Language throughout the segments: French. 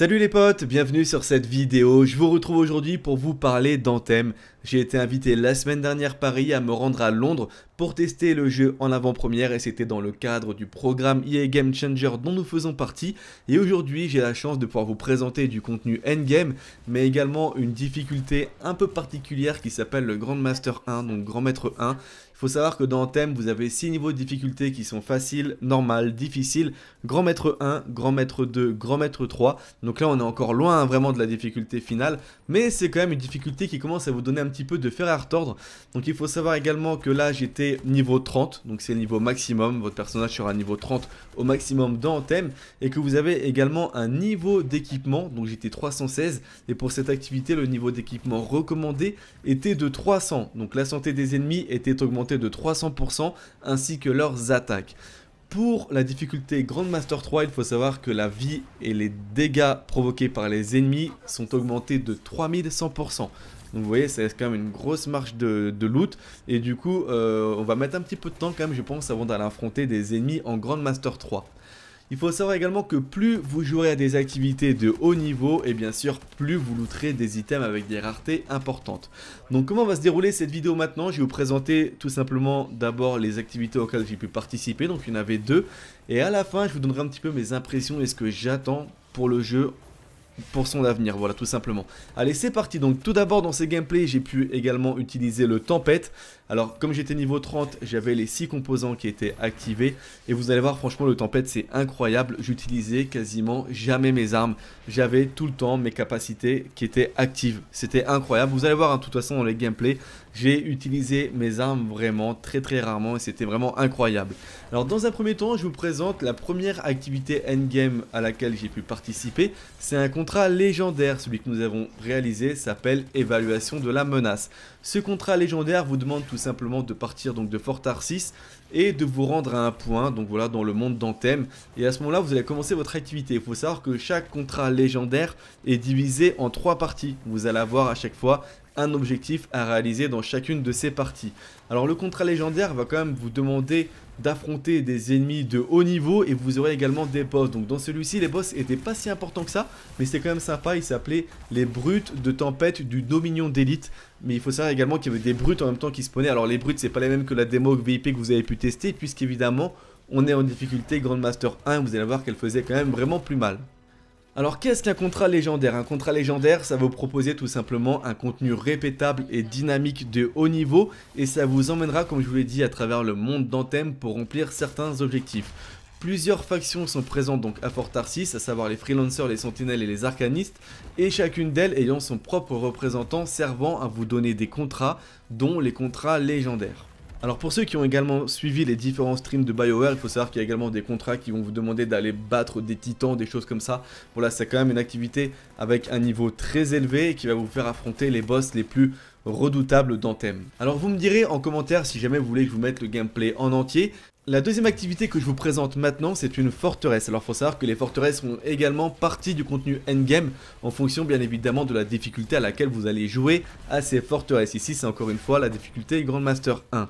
Salut les potes, bienvenue sur cette vidéo. Je vous retrouve aujourd'hui pour vous parler d'Anthem. J'ai été invité la semaine dernière Paris à me rendre à Londres pour tester le jeu en avant-première et c'était dans le cadre du programme EA Game Changer dont nous faisons partie. Et aujourd'hui, j'ai la chance de pouvoir vous présenter du contenu endgame, mais également une difficulté un peu particulière qui s'appelle le Grand Master 1, donc Grand Maître 1, faut savoir que dans thème vous avez 6 niveaux de difficulté qui sont faciles, normal, difficiles, grand maître 1, grand maître 2, grand maître 3. Donc là, on est encore loin hein, vraiment de la difficulté finale, mais c'est quand même une difficulté qui commence à vous donner un petit peu de fer à retordre. Donc il faut savoir également que là, j'étais niveau 30, donc c'est le niveau maximum. Votre personnage sera niveau 30 au maximum dans thème et que vous avez également un niveau d'équipement, donc j'étais 316, et pour cette activité, le niveau d'équipement recommandé était de 300. Donc la santé des ennemis était augmentée de 300% ainsi que leurs attaques. Pour la difficulté grand master 3, il faut savoir que la vie et les dégâts provoqués par les ennemis sont augmentés de 3100%. Donc vous voyez, c'est quand même une grosse marche de, loot. Et du coup, euh, on va mettre un petit peu de temps quand même, je pense, avant d'aller affronter des ennemis en master 3. Il faut savoir également que plus vous jouerez à des activités de haut niveau et bien sûr plus vous looterez des items avec des raretés importantes. Donc comment va se dérouler cette vidéo maintenant Je vais vous présenter tout simplement d'abord les activités auxquelles j'ai pu participer, donc il y en avait deux. Et à la fin je vous donnerai un petit peu mes impressions et ce que j'attends pour le jeu pour son avenir, voilà tout simplement. Allez c'est parti, donc tout d'abord dans ces gameplays j'ai pu également utiliser le tempête. Alors comme j'étais niveau 30, j'avais les 6 composants qui étaient activés et vous allez voir franchement le tempête c'est incroyable, j'utilisais quasiment jamais mes armes, j'avais tout le temps mes capacités qui étaient actives, c'était incroyable. Vous allez voir hein, de toute façon dans les gameplays, j'ai utilisé mes armes vraiment très très rarement et c'était vraiment incroyable. Alors dans un premier temps, je vous présente la première activité endgame à laquelle j'ai pu participer. C'est un contrat légendaire, celui que nous avons réalisé s'appelle évaluation de la menace. Ce contrat légendaire vous demande tout simplement de partir donc de Fort Arcis et de vous rendre à un point, donc voilà, dans le monde d'Anthem. Et à ce moment-là, vous allez commencer votre activité. Il faut savoir que chaque contrat légendaire est divisé en trois parties. Vous allez avoir à chaque fois un objectif à réaliser dans chacune de ces parties. Alors le contrat légendaire va quand même vous demander d'affronter des ennemis de haut niveau et vous aurez également des boss. Donc dans celui-ci, les boss étaient pas si importants que ça, mais c'était quand même sympa. Ils s'appelaient les brutes de tempête du Dominion d'élite. Mais il faut savoir également qu'il y avait des brutes en même temps qui spawnaient. Alors les brutes, c'est pas les mêmes que la démo VIP que vous avez pu tester, puisqu'évidemment, on est en difficulté Grandmaster 1, vous allez voir qu'elle faisait quand même vraiment plus mal. Alors qu'est-ce qu'un contrat légendaire Un contrat légendaire, ça vous proposer tout simplement un contenu répétable et dynamique de haut niveau et ça vous emmènera, comme je vous l'ai dit, à travers le monde d'Anthem pour remplir certains objectifs. Plusieurs factions sont présentes donc à Fort Arcis, à savoir les freelancers, les sentinelles et les arcanistes, et chacune d'elles ayant son propre représentant servant à vous donner des contrats, dont les contrats légendaires. Alors pour ceux qui ont également suivi les différents streams de BioWare, il faut savoir qu'il y a également des contrats qui vont vous demander d'aller battre des titans, des choses comme ça. Voilà, là c'est quand même une activité avec un niveau très élevé qui va vous faire affronter les boss les plus redoutables d'Anthem. Alors vous me direz en commentaire si jamais vous voulez que je vous mette le gameplay en entier, la deuxième activité que je vous présente maintenant, c'est une forteresse. Alors il faut savoir que les forteresses font également partie du contenu endgame, en fonction bien évidemment de la difficulté à laquelle vous allez jouer à ces forteresses. Ici c'est encore une fois la difficulté Grandmaster 1.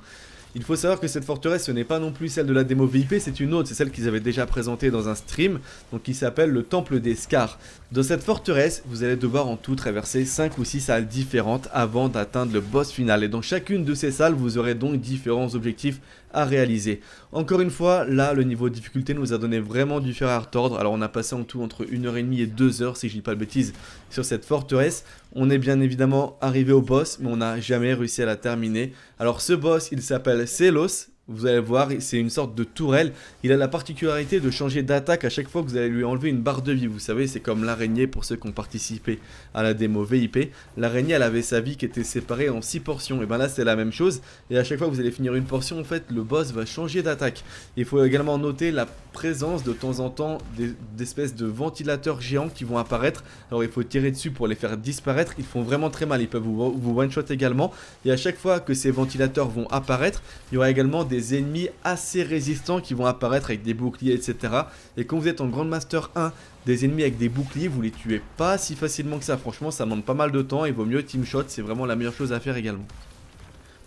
Il faut savoir que cette forteresse, ce n'est pas non plus celle de la démo VIP, c'est une autre, c'est celle qu'ils avaient déjà présentée dans un stream, donc qui s'appelle le Temple des Scars. Dans cette forteresse, vous allez devoir en tout traverser 5 ou 6 salles différentes avant d'atteindre le boss final, et dans chacune de ces salles, vous aurez donc différents objectifs à réaliser. Encore une fois, là, le niveau de difficulté nous a donné vraiment du fer à retordre. Alors, on a passé en tout entre 1h30 et 2h, si je dis pas de bêtises, sur cette forteresse. On est bien évidemment arrivé au boss, mais on n'a jamais réussi à la terminer. Alors, ce boss, il s'appelle Celos, vous allez voir, c'est une sorte de tourelle. Il a la particularité de changer d'attaque à chaque fois que vous allez lui enlever une barre de vie. Vous savez, c'est comme l'araignée pour ceux qui ont participé à la démo VIP. L'araignée, elle avait sa vie qui était séparée en 6 portions. Et bien là, c'est la même chose. Et à chaque fois que vous allez finir une portion, en fait, le boss va changer d'attaque. Il faut également noter la présence de temps en temps d'espèces de ventilateurs géants qui vont apparaître. Alors il faut tirer dessus pour les faire disparaître. Ils font vraiment très mal. Ils peuvent vous, vous one-shot également. Et à chaque fois que ces ventilateurs vont apparaître, il y aura également des ennemis assez résistants qui vont apparaître avec des boucliers, etc. Et quand vous êtes en Grandmaster Master 1, des ennemis avec des boucliers, vous les tuez pas si facilement que ça. Franchement, ça demande pas mal de temps, il vaut mieux team shot, c'est vraiment la meilleure chose à faire également.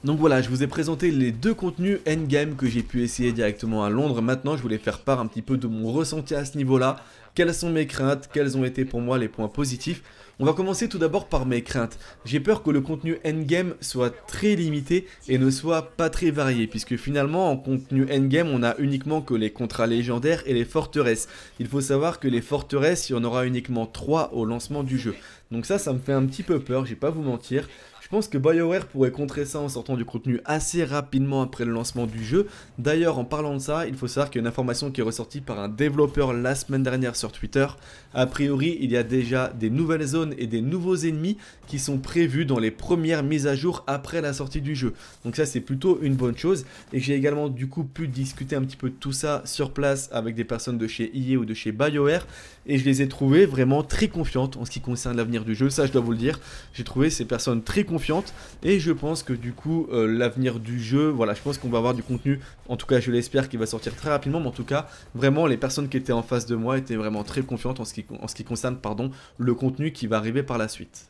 Donc voilà, je vous ai présenté les deux contenus endgame que j'ai pu essayer directement à Londres. Maintenant, je voulais faire part un petit peu de mon ressenti à ce niveau-là. Quelles sont mes craintes Quels ont été pour moi les points positifs On va commencer tout d'abord par mes craintes. J'ai peur que le contenu endgame soit très limité et ne soit pas très varié, puisque finalement, en contenu endgame, on a uniquement que les contrats légendaires et les forteresses. Il faut savoir que les forteresses, il y en aura uniquement 3 au lancement du jeu. Donc ça, ça me fait un petit peu peur, j'ai pas vous mentir. Je pense que BioWare pourrait contrer ça en sortant du contenu assez rapidement après le lancement du jeu. D'ailleurs, en parlant de ça, il faut savoir qu'il y a une information qui est ressortie par un développeur la semaine dernière sur Twitter. A priori, il y a déjà des nouvelles zones et des nouveaux ennemis qui sont prévus dans les premières mises à jour après la sortie du jeu. Donc ça, c'est plutôt une bonne chose. Et j'ai également du coup pu discuter un petit peu de tout ça sur place avec des personnes de chez IE ou de chez BioWare. Et je les ai trouvées vraiment très confiantes en ce qui concerne l'avenir du jeu. Ça, je dois vous le dire. J'ai trouvé ces personnes très confiantes confiante et je pense que du coup euh, l'avenir du jeu, voilà, je pense qu'on va avoir du contenu, en tout cas je l'espère, qu'il va sortir très rapidement, mais en tout cas vraiment les personnes qui étaient en face de moi étaient vraiment très confiantes en ce qui, concerne pardon, le contenu qui va arriver par la suite.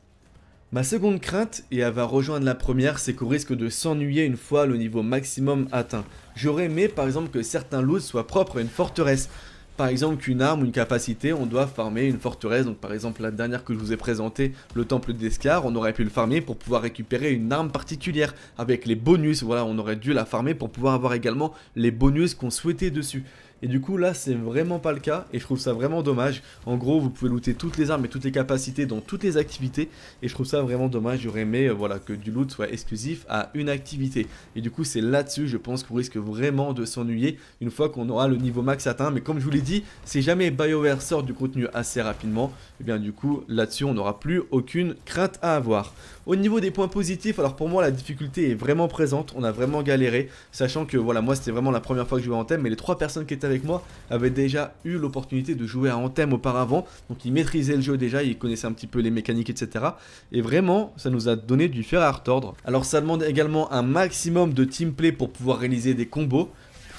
Ma seconde crainte, et elle va rejoindre la première, c'est qu'on risque de s'ennuyer une fois le niveau maximum atteint. J'aurais aimé par exemple que certains loots soient propres à une forteresse par exemple qu'une arme ou une capacité, on doit farmer une forteresse. Donc par exemple la dernière que je vous ai présentée, le temple d'Escar, on aurait pu le farmer pour pouvoir récupérer une arme particulière. Avec les bonus, voilà, on aurait dû la farmer pour pouvoir avoir également les bonus qu'on souhaitait dessus. Et du coup, là, c'est vraiment pas le cas. Et je trouve ça vraiment dommage. En gros, vous pouvez looter toutes les armes et toutes les capacités dans toutes les activités. Et je trouve ça vraiment dommage. J'aurais aimé euh, voilà, que du loot soit exclusif à une activité. Et du coup, c'est là-dessus, je pense qu'on risque vraiment de s'ennuyer une fois qu'on aura le niveau max atteint. Mais comme je vous l'ai dit, si jamais BioWare sort du contenu assez rapidement, et eh bien du coup, là-dessus, on n'aura plus aucune crainte à avoir. Au niveau des points positifs, alors pour moi la difficulté est vraiment présente, on a vraiment galéré, sachant que voilà, moi c'était vraiment la première fois que je jouais en Anthem, mais les trois personnes qui étaient avec moi avaient déjà eu l'opportunité de jouer à thème auparavant, donc ils maîtrisaient le jeu déjà, ils connaissaient un petit peu les mécaniques, etc. Et vraiment, ça nous a donné du fer à retordre. Alors ça demande également un maximum de play pour pouvoir réaliser des combos,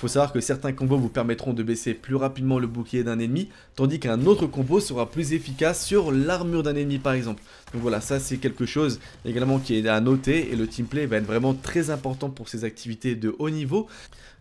faut savoir que certains combos vous permettront de baisser plus rapidement le bouclier d'un ennemi, tandis qu'un autre combo sera plus efficace sur l'armure d'un ennemi par exemple. Donc voilà, ça c'est quelque chose également qui est à noter et le teamplay va être vraiment très important pour ces activités de haut niveau.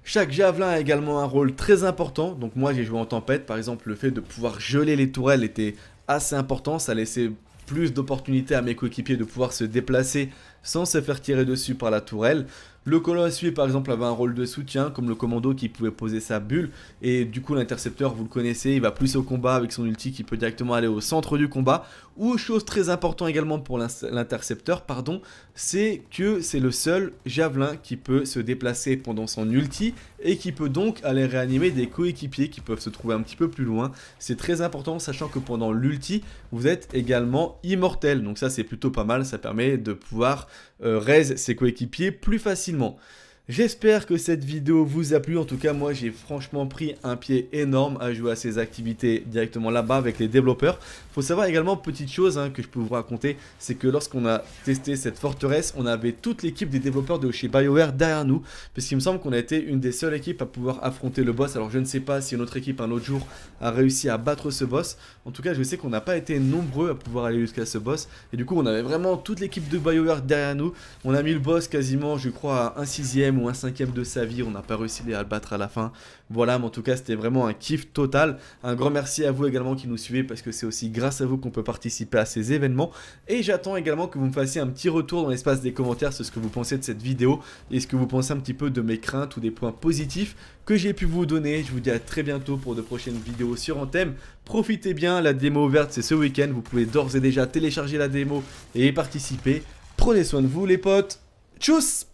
Chaque javelin a également un rôle très important, donc moi j'ai joué en tempête, par exemple le fait de pouvoir geler les tourelles était assez important, ça laissait plus d'opportunités à mes coéquipiers de pouvoir se déplacer sans se faire tirer dessus par la tourelle. Le colosse, suivre par exemple, avait un rôle de soutien, comme le commando qui pouvait poser sa bulle. Et du coup, l'intercepteur, vous le connaissez, il va plus au combat avec son ulti qui peut directement aller au centre du combat. Ou chose très importante également pour l'intercepteur, pardon, c'est que c'est le seul javelin qui peut se déplacer pendant son ulti et qui peut donc aller réanimer des coéquipiers qui peuvent se trouver un petit peu plus loin. C'est très important, sachant que pendant l'ulti, vous êtes également immortel. Donc ça, c'est plutôt pas mal. Ça permet de pouvoir euh, raise ses coéquipiers plus facilement も J'espère que cette vidéo vous a plu, en tout cas moi j'ai franchement pris un pied énorme à jouer à ces activités directement là-bas avec les développeurs. Faut savoir également, petite chose hein, que je peux vous raconter, c'est que lorsqu'on a testé cette forteresse, on avait toute l'équipe des développeurs de chez BioWare derrière nous, parce qu'il me semble qu'on a été une des seules équipes à pouvoir affronter le boss, alors je ne sais pas si notre équipe un autre jour a réussi à battre ce boss, en tout cas je sais qu'on n'a pas été nombreux à pouvoir aller jusqu'à ce boss, et du coup on avait vraiment toute l'équipe de BioWare derrière nous, on a mis le boss quasiment je crois à un sixième ou un cinquième de sa vie. On n'a pas réussi à le battre à la fin. Voilà, mais en tout cas, c'était vraiment un kiff total. Un grand merci à vous également qui nous suivez parce que c'est aussi grâce à vous qu'on peut participer à ces événements. Et j'attends également que vous me fassiez un petit retour dans l'espace des commentaires sur ce que vous pensez de cette vidéo et ce que vous pensez un petit peu de mes craintes ou des points positifs que j'ai pu vous donner. Je vous dis à très bientôt pour de prochaines vidéos sur un thème. Profitez bien, la démo ouverte c'est ce week-end. Vous pouvez d'ores et déjà télécharger la démo et y participer. Prenez soin de vous les potes. Tchuss